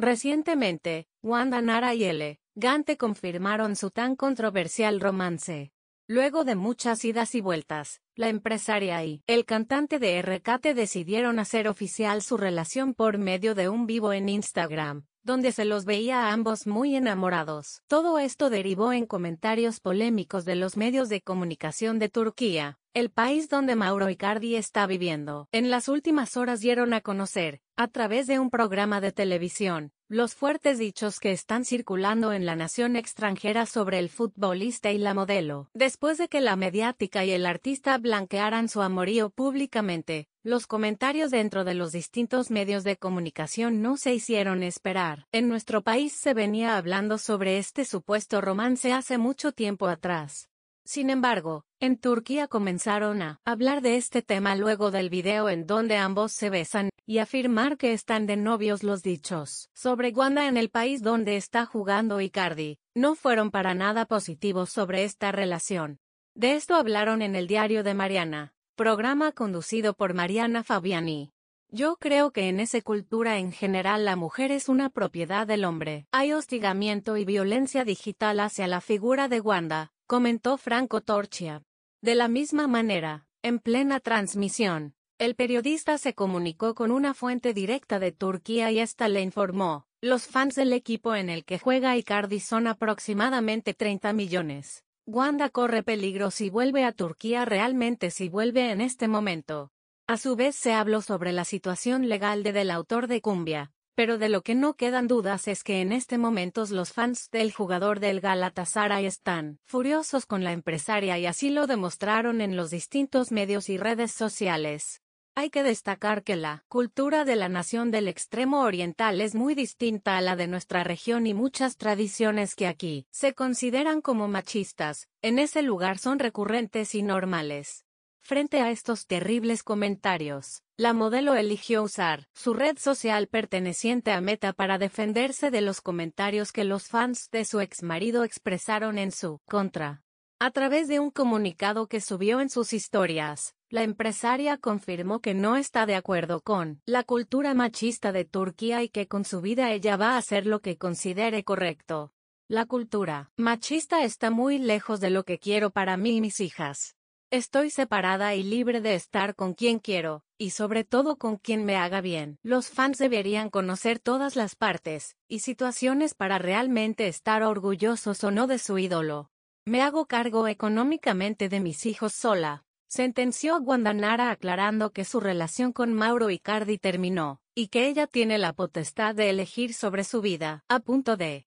Recientemente, Wanda Nara y L. Gante confirmaron su tan controversial romance. Luego de muchas idas y vueltas, la empresaria y el cantante de RKT decidieron hacer oficial su relación por medio de un vivo en Instagram, donde se los veía a ambos muy enamorados. Todo esto derivó en comentarios polémicos de los medios de comunicación de Turquía, el país donde Mauro Icardi está viviendo. En las últimas horas dieron a conocer, a través de un programa de televisión, los fuertes dichos que están circulando en la nación extranjera sobre el futbolista y la modelo. Después de que la mediática y el artista blanquearan su amorío públicamente, los comentarios dentro de los distintos medios de comunicación no se hicieron esperar. En nuestro país se venía hablando sobre este supuesto romance hace mucho tiempo atrás. Sin embargo, en Turquía comenzaron a hablar de este tema luego del video en donde ambos se besan, y afirmar que están de novios los dichos sobre Wanda en el país donde está jugando Icardi, no fueron para nada positivos sobre esta relación. De esto hablaron en el diario de Mariana, programa conducido por Mariana Fabiani. Yo creo que en esa cultura en general la mujer es una propiedad del hombre. Hay hostigamiento y violencia digital hacia la figura de Wanda, comentó Franco Torchia. De la misma manera, en plena transmisión, el periodista se comunicó con una fuente directa de Turquía y esta le informó, los fans del equipo en el que juega Icardi son aproximadamente 30 millones. Wanda corre peligro si vuelve a Turquía realmente si vuelve en este momento. A su vez se habló sobre la situación legal de del autor de Cumbia, pero de lo que no quedan dudas es que en este momento los fans del jugador del Galatasaray están furiosos con la empresaria y así lo demostraron en los distintos medios y redes sociales. Hay que destacar que la cultura de la nación del extremo oriental es muy distinta a la de nuestra región y muchas tradiciones que aquí se consideran como machistas, en ese lugar son recurrentes y normales. Frente a estos terribles comentarios, la modelo eligió usar su red social perteneciente a Meta para defenderse de los comentarios que los fans de su exmarido expresaron en su contra. A través de un comunicado que subió en sus historias, la empresaria confirmó que no está de acuerdo con la cultura machista de Turquía y que con su vida ella va a hacer lo que considere correcto. La cultura machista está muy lejos de lo que quiero para mí y mis hijas. Estoy separada y libre de estar con quien quiero, y sobre todo con quien me haga bien. Los fans deberían conocer todas las partes y situaciones para realmente estar orgullosos o no de su ídolo. Me hago cargo económicamente de mis hijos sola, sentenció Guandanara aclarando que su relación con Mauro Icardi terminó, y que ella tiene la potestad de elegir sobre su vida, a punto de